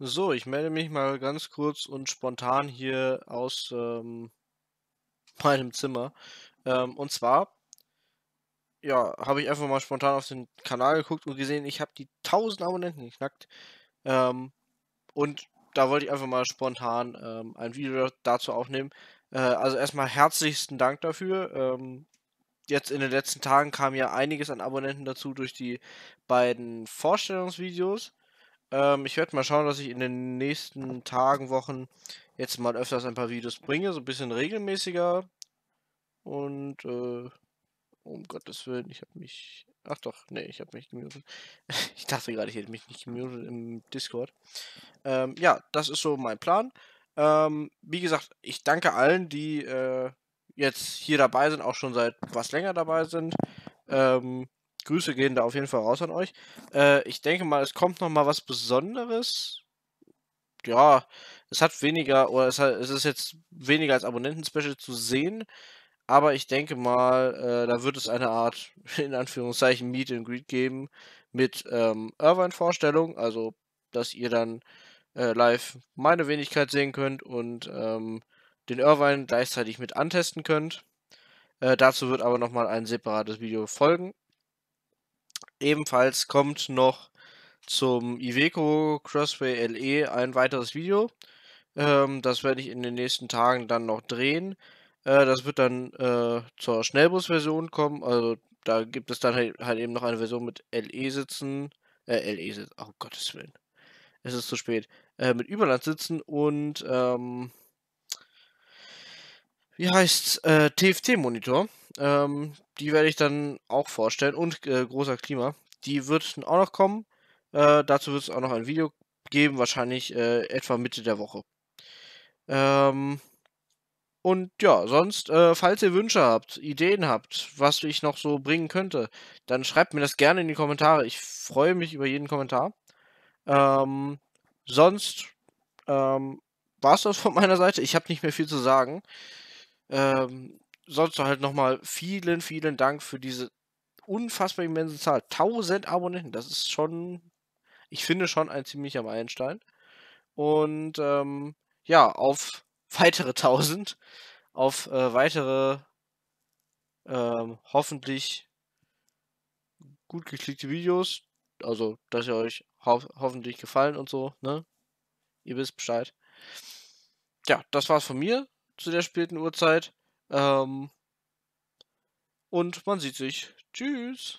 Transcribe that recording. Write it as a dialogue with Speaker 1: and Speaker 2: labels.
Speaker 1: So, ich melde mich mal ganz kurz und spontan hier aus ähm, meinem Zimmer. Ähm, und zwar, ja, habe ich einfach mal spontan auf den Kanal geguckt und gesehen, ich habe die 1000 Abonnenten geknackt. Ähm, und da wollte ich einfach mal spontan ähm, ein Video dazu aufnehmen. Äh, also erstmal herzlichsten Dank dafür ähm, jetzt in den letzten Tagen kam ja einiges an Abonnenten dazu durch die beiden Vorstellungsvideos. Ähm, ich werde mal schauen, dass ich in den nächsten Tagen, Wochen jetzt mal öfters ein paar Videos bringe, so ein bisschen regelmäßiger. Und, äh, um Gottes Willen, ich habe mich... Ach doch, nee, ich habe mich gemutet. ich dachte gerade, ich hätte mich nicht gemutet im Discord. Ähm, ja, das ist so mein Plan. Ähm, wie gesagt, ich danke allen, die äh, jetzt hier dabei sind, auch schon seit was länger dabei sind. Ähm, Grüße gehen da auf jeden Fall raus an euch. Äh, ich denke mal, es kommt nochmal was Besonderes. Ja, es hat weniger, oder es, hat, es ist jetzt weniger als Abonnenten-Special zu sehen. Aber ich denke mal, äh, da wird es eine Art, in Anführungszeichen, Meet and Greet geben mit ähm, Irvine-Vorstellung. Also, dass ihr dann äh, live meine Wenigkeit sehen könnt und ähm, den Irvine gleichzeitig mit antesten könnt. Äh, dazu wird aber nochmal ein separates Video folgen. Ebenfalls kommt noch zum Iveco Crossway LE ein weiteres Video. Ähm, das werde ich in den nächsten Tagen dann noch drehen. Äh, das wird dann äh, zur Schnellbus-Version kommen. Also da gibt es dann halt, halt eben noch eine Version mit LE-Sitzen. Äh, LE-Sitzen, oh Gottes Willen. Es ist zu spät. Äh, mit Überlandsitzen und ähm, wie heißt's? Äh, TFT-Monitor. Ähm, die werde ich dann auch vorstellen. Und äh, großer Klima. Die wird auch noch kommen. Äh, dazu wird es auch noch ein Video geben, wahrscheinlich äh, etwa Mitte der Woche. Ähm, und ja, sonst, äh, falls ihr Wünsche habt, Ideen habt, was ich noch so bringen könnte, dann schreibt mir das gerne in die Kommentare. Ich freue mich über jeden Kommentar. Ähm, sonst ähm, war es das von meiner Seite. Ich habe nicht mehr viel zu sagen. Ähm, sonst halt nochmal vielen, vielen Dank für diese unfassbar immense Zahl. 1000 Abonnenten, das ist schon, ich finde schon ein ziemlicher Meilenstein. Und ähm, ja, auf weitere 1000, auf äh, weitere ähm, hoffentlich gut geklickte Videos. Also, dass ihr euch ho hoffentlich gefallen und so, ne? Ihr wisst Bescheid. Ja, das war's von mir zu der späten Uhrzeit. Ähm, und man sieht sich. Tschüss.